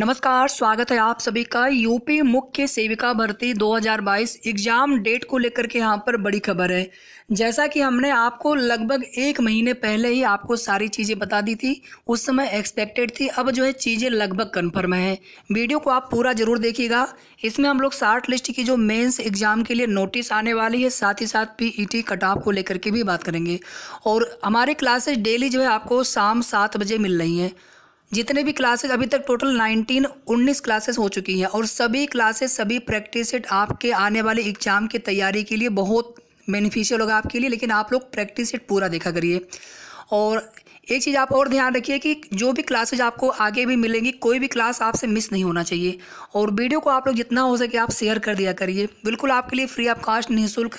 नमस्कार स्वागत है आप सभी का यूपी मुख्य सेविका भर्ती 2022 एग्जाम डेट को लेकर के यहाँ पर बड़ी खबर है जैसा कि हमने आपको लगभग एक महीने पहले ही आपको सारी चीज़ें बता दी थी उस समय एक्सपेक्टेड थी अब जो है चीज़ें लगभग कन्फर्म है वीडियो को आप पूरा जरूर देखिएगा इसमें हम लोग शार्ट लिस्ट की जो मेन्स एग्जाम के लिए नोटिस आने वाली है साथ ही साथ पीईटी कट ऑफ को लेकर के भी बात करेंगे और हमारे क्लासेज डेली जो है आपको शाम सात बजे मिल रही हैं जितने भी क्लासेस अभी तक टोटल 19 19 क्लासेस हो चुकी हैं और सभी क्लासेस सभी प्रैक्टिस सेट आपके आने वाले एग्जाम की तैयारी के लिए बहुत बेनिफिशियल होगा आपके लिए लेकिन आप लोग प्रैक्टिस सेट पूरा देखा करिए और एक चीज़ आप और ध्यान रखिए कि जो भी क्लासेज आपको आगे भी मिलेंगी कोई भी क्लास आपसे मिस नहीं होना चाहिए और वीडियो को आप लोग जितना हो सके आप शेयर कर दिया करिए बिल्कुल आपके लिए फ्री ऑफ कास्ट निःशुल्क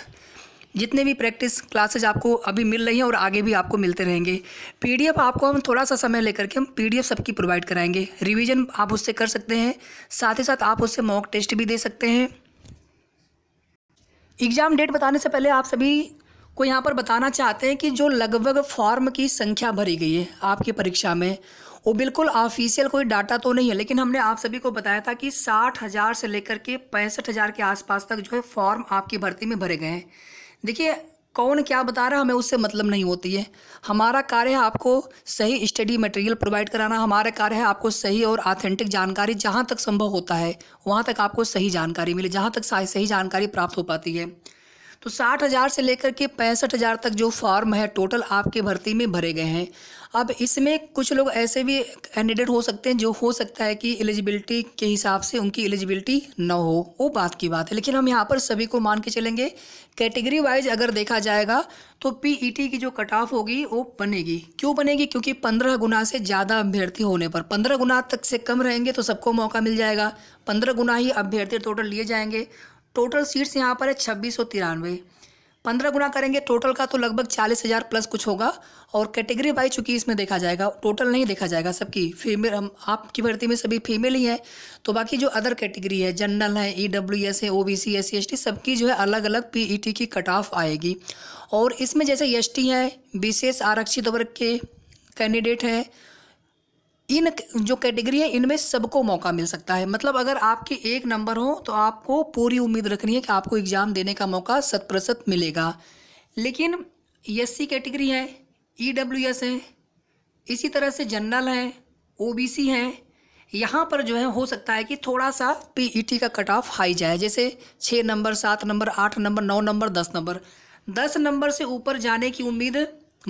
जितने भी प्रैक्टिस क्लासेज आपको अभी मिल रही हैं और आगे भी आपको मिलते रहेंगे पीडीएफ आपको हम थोड़ा सा समय लेकर के हम पीडीएफ सबकी प्रोवाइड कराएंगे रिवीजन आप उससे कर सकते हैं साथ ही साथ आप उससे मॉक टेस्ट भी दे सकते हैं एग्ज़ाम डेट बताने से पहले आप सभी को यहाँ पर बताना चाहते हैं कि जो लगभग फॉर्म की संख्या भरी गई है आपकी परीक्षा में वो बिल्कुल ऑफिशियल कोई डाटा तो नहीं है लेकिन हमने आप सभी को बताया था कि साठ हज़ार से लेकर के पैंसठ हज़ार के आसपास तक जो है फॉर्म आपकी भर्ती में भरे गए हैं देखिए कौन क्या बता रहा है हमें उससे मतलब नहीं होती है हमारा कार्य है आपको सही स्टडी मटेरियल प्रोवाइड कराना हमारा कार्य है आपको सही और आथेंटिक जानकारी जहाँ तक संभव होता है वहाँ तक आपको सही जानकारी मिले जहाँ तक सही जानकारी प्राप्त हो पाती है तो साठ हज़ार से लेकर के पैंसठ हज़ार तक जो फॉर्म है टोटल आपके भर्ती में भरे गए हैं अब इसमें कुछ लोग ऐसे भी कैंडिडेट हो सकते हैं जो हो सकता है कि एलिजिबिलिटी के हिसाब से उनकी एलिजिबिलिटी न हो वो बात की बात है लेकिन हम यहाँ पर सभी को मान के चलेंगे कैटेगरी वाइज अगर देखा जाएगा तो पी e की जो कट ऑफ होगी वो बनेगी क्यों बनेगी क्योंकि पंद्रह गुना से ज़्यादा अभ्यर्थी होने पर पंद्रह गुना तक से कम रहेंगे तो सबको मौका मिल जाएगा पंद्रह गुना ही अभ्यर्थी टोटल लिए जाएंगे टोटल सीट्स यहाँ पर है छब्बीस सौ तिरानवे पंद्रह गुना करेंगे टोटल का तो लगभग चालीस हज़ार प्लस कुछ होगा और कैटेगरी वाइज चूँकि इसमें देखा जाएगा टोटल नहीं देखा जाएगा सबकी फीमेल हम आपकी भर्ती में सभी फीमेल ही हैं तो बाकी जो अदर कैटेगरी है जनरल है ई डब्ल्यू एस है O B C S C S T सबकी जो है अलग अलग पी ई टी की कट ऑफ आएगी और इसमें जैसे एस टी हैं विशेष आरक्षित वर्ग के कैंडिडेट हैं इन जो कैटेगरी है इनमें सबको मौका मिल सकता है मतलब अगर आपके एक नंबर हो तो आपको पूरी उम्मीद रखनी है कि आपको एग्ज़ाम देने का मौका शत प्रतिशत मिलेगा लेकिन एस सी कैटेगरी है ई डब्ल्यू एस है इसी तरह से जनरल है ओ बी सी है यहाँ पर जो है हो सकता है कि थोड़ा सा पी ई टी का कट ऑफ हाई जाए जैसे छः नंबर सात नंबर आठ नंबर नौ नंबर दस नंबर दस नंबर से ऊपर जाने की उम्मीद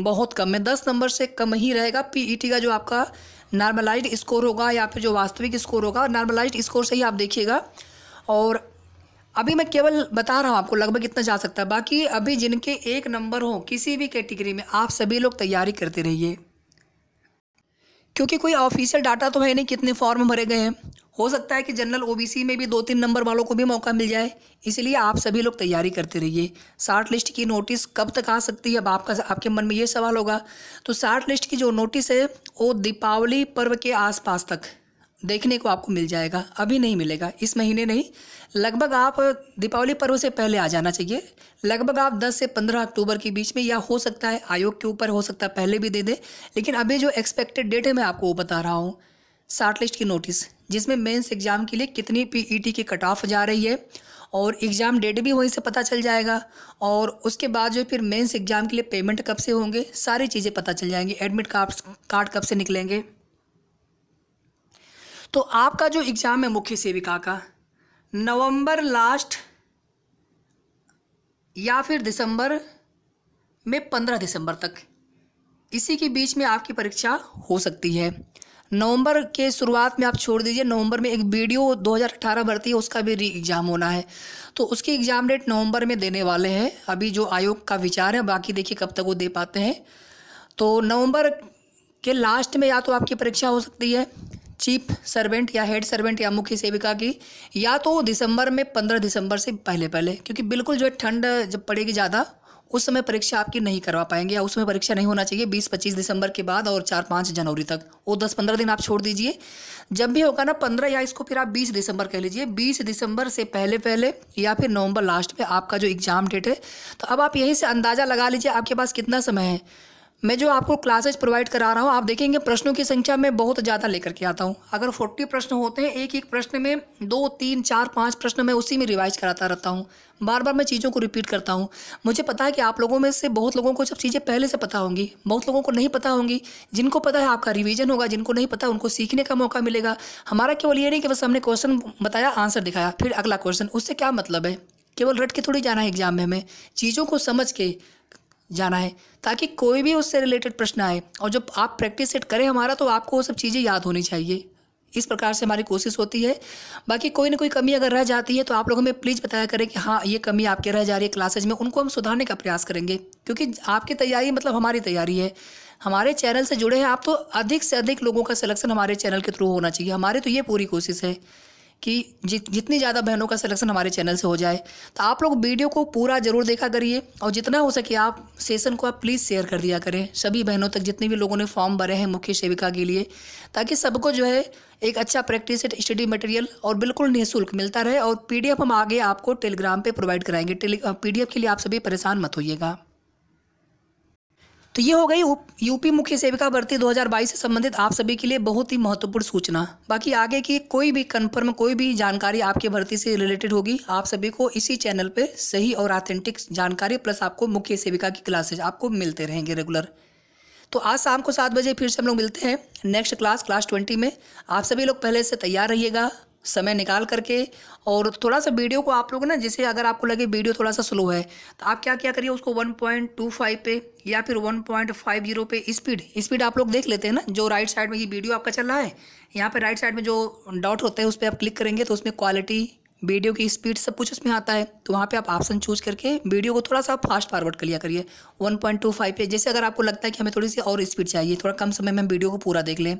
बहुत कम है दस नंबर से कम ही रहेगा पी ई टी का जो आपका नॉर्मलाइज स्कोर होगा या फिर जो वास्तविक स्कोर होगा नॉर्मलाइज स्कोर से ही आप देखिएगा और अभी मैं केवल बता रहा हूँ आपको लगभग इतना जा सकता है बाकी अभी जिनके एक नंबर हों किसी भी कैटेगरी में आप सभी लोग तैयारी करते रहिए क्योंकि कोई ऑफिशियल डाटा तो है नहीं कितने फॉर्म भरे गए हैं हो सकता है कि जनरल ओबीसी में भी दो तीन नंबर वालों को भी मौका मिल जाए इसलिए आप सभी लोग तैयारी करते रहिए शार्ट लिस्ट की नोटिस कब तक आ सकती है अब आपका आपके मन में ये सवाल होगा तो शार्ट लिस्ट की जो नोटिस है वो दीपावली पर्व के आसपास तक देखने को आपको मिल जाएगा अभी नहीं मिलेगा इस महीने नहीं लगभग आप दीपावली पर्व से पहले आ जाना चाहिए लगभग आप 10 से 15 अक्टूबर के बीच में या हो सकता है आयोग के ऊपर हो सकता है पहले भी दे दे लेकिन अभी जो एक्सपेक्टेड डेट है मैं आपको वो बता रहा हूँ शार्ट लिस्ट की नोटिस जिसमें मेंस एग्ज़ाम के लिए कितनी पीईटी e की कट ऑफ जा रही है और एग्ज़ाम डेट भी वहीं से पता चल जाएगा और उसके बाद जो फिर मेंस एग्ज़ाम के लिए पेमेंट कब से होंगे सारी चीज़ें पता चल जाएंगी एडमिट कार्ड कार्ड कब से निकलेंगे तो आपका जो एग्ज़ाम है मुख्य सेविका का नवंबर लास्ट या फिर दिसंबर में पंद्रह दिसंबर तक इसी के बीच में आपकी परीक्षा हो सकती है नवंबर के शुरुआत में आप छोड़ दीजिए नवंबर में एक वीडियो 2018 भर्ती है उसका भी री एग्ज़ाम होना है तो उसकी एग्ज़ाम डेट नवंबर में देने वाले हैं अभी जो आयोग का विचार है बाकी देखिए कब तक वो दे पाते हैं तो नवंबर के लास्ट में या तो आपकी परीक्षा हो सकती है चीफ सर्वेंट या हेड सर्वेंट या मुख्य सेविका की या तो दिसंबर में पंद्रह दिसंबर से पहले पहले क्योंकि बिल्कुल जो है ठंड जब पड़ेगी ज़्यादा उस समय परीक्षा आपकी नहीं करवा पाएंगे या उस समय परीक्षा नहीं होना चाहिए बीस पच्चीस दिसंबर के बाद और चार पाँच जनवरी तक वो दस पंद्रह दिन आप छोड़ दीजिए जब भी होगा ना पंद्रह या इसको फिर आप बीस दिसंबर कह लीजिए बीस दिसंबर से पहले पहले या फिर नवंबर लास्ट में आपका जो एग्ज़ाम डेट है तो अब आप यहीं से अंदाज़ा लगा लीजिए आपके पास कितना समय है मैं जो आपको क्लासेज प्रोवाइड करा रहा हूँ आप देखेंगे प्रश्नों की संख्या मैं बहुत ज़्यादा लेकर के आता हूँ अगर फोर्टी प्रश्न होते हैं एक एक प्रश्न में दो तीन चार पाँच प्रश्न मैं उसी में रिवाइज कराता रहता हूँ बार बार मैं चीज़ों को रिपीट करता हूँ मुझे पता है कि आप लोगों में से बहुत लोगों को सब चीज़ें पहले से पता होंगी बहुत लोगों को नहीं पता होंगी जिनको पता है आपका रिवीजन होगा जिनको नहीं पता उनको सीखने का मौका मिलेगा हमारा केवल ये नहीं कि बस हमने क्वेश्चन बताया आंसर दिखाया फिर अगला क्वेश्चन उससे क्या मतलब है केवल रट के थोड़ी जाना है एग्जाम में हमें चीज़ों को समझ के जाना है ताकि कोई भी उससे रिलेटेड प्रश्न आए और जब आप प्रैक्टिस सेट करें हमारा तो आपको वो सब चीज़ें याद होनी चाहिए इस प्रकार से हमारी कोशिश होती है बाकी कोई ना कोई कमी अगर रह जाती है तो आप लोग हमें प्लीज़ बताया करें कि हाँ ये कमी आपके रह जा रही है क्लासेज में उनको हम सुधारने का प्रयास करेंगे क्योंकि आपकी तैयारी मतलब हमारी तैयारी है हमारे चैनल से जुड़े हैं आप तो अधिक से अधिक लोगों का सिलेक्शन हमारे चैनल के थ्रू होना चाहिए हमारी तो ये पूरी कोशिश है कि जित जितनी ज़्यादा बहनों का सिलेक्शन हमारे चैनल से हो जाए तो आप लोग वीडियो को पूरा ज़रूर देखा करिए और जितना हो सके आप सेशन को आप प्लीज़ शेयर कर दिया करें सभी बहनों तक जितने भी लोगों ने फॉर्म भरे हैं मुख्य सेविका के लिए ताकि सबको जो है एक अच्छा प्रैक्टिस स्टडी मटेरियल और बिल्कुल निःशुल्क मिलता रहे और पी हम आगे आपको टेलीग्राम पर प्रोवाइड कराएंगे टेली पीडीएफ के लिए आप सभी परेशान मत होइएगा तो ये हो गई यूपी मुख्य सेविका भर्ती 2022 से संबंधित आप सभी के लिए बहुत ही महत्वपूर्ण सूचना बाकी आगे की कोई भी कन्फर्म कोई भी जानकारी आपके भर्ती से रिलेटेड होगी आप सभी को इसी चैनल पे सही और ऑथेंटिक जानकारी प्लस आपको मुख्य सेविका की क्लासेज आपको मिलते रहेंगे रेगुलर तो आज शाम को सात बजे फिर से हम लोग मिलते हैं नेक्स्ट क्लास क्लास ट्वेंटी में आप सभी लोग पहले से तैयार रहिएगा समय निकाल करके और थोड़ा सा वीडियो को आप लोग ना जैसे अगर आपको लगे वीडियो थोड़ा सा स्लो है तो आप क्या क्या करिए उसको 1.25 पे या फिर 1.50 पे स्पीड स्पीड आप लोग देख लेते हैं ना जो राइट साइड में ये वीडियो आपका चल रहा है यहाँ पर राइट साइड में जो डॉट होता है उस पर आप क्लिक करेंगे तो उसमें क्वालिटी वीडियो की स्पीड सब कुछ उसमें आता है तो वहाँ पे आप ऑप्शन चूज करके वीडियो को थोड़ा सा फास्ट फॉरवर्ड कर लिया करिए 1.25 पे जैसे अगर आपको लगता है कि हमें थोड़ी सी और स्पीड चाहिए थोड़ा कम समय में हम वीडियो को पूरा देख लें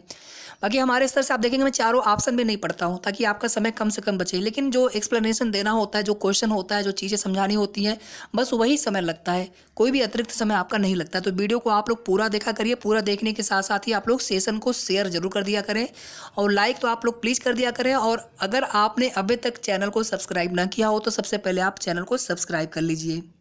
बाकी हमारे स्तर से आप देखेंगे मैं चारों ऑप्शन भी नहीं पढ़ता हूँ ताकि आपका समय कम से कम बचे लेकिन जो एक्सप्लेनेशन देना होता है जो क्वेश्चन होता है जो चीज़ें समझानी होती हैं बस वही समय लगता है कोई भी अतिरिक्त समय आपका नहीं लगता तो वीडियो को आप लोग पूरा देखा करिए पूरा देखने के साथ साथ ही आप लोग सेशन को शेयर जरूर कर दिया करें और लाइक तो आप लोग प्लीज़ कर दिया करें और अगर आपने अभी तक चैनल चैनल को सब्सक्राइब ना किया हो तो सबसे पहले आप चैनल को सब्सक्राइब कर लीजिए